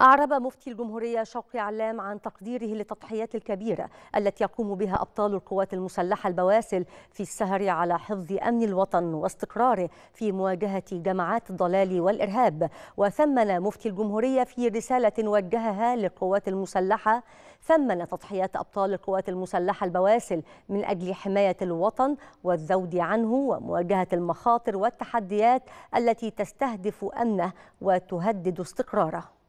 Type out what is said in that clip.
أعرب مفتي الجمهورية شوقي علام عن تقديره للتضحيات الكبيرة التي يقوم بها أبطال القوات المسلحة البواسل في السهر على حفظ أمن الوطن واستقراره في مواجهة جماعات الضلال والإرهاب وثمن مفتي الجمهورية في رسالة وجهها للقوات المسلحة ثمن تضحيات أبطال القوات المسلحة البواسل من أجل حماية الوطن والذود عنه ومواجهة المخاطر والتحديات التي تستهدف أمنه وتهدد استقراره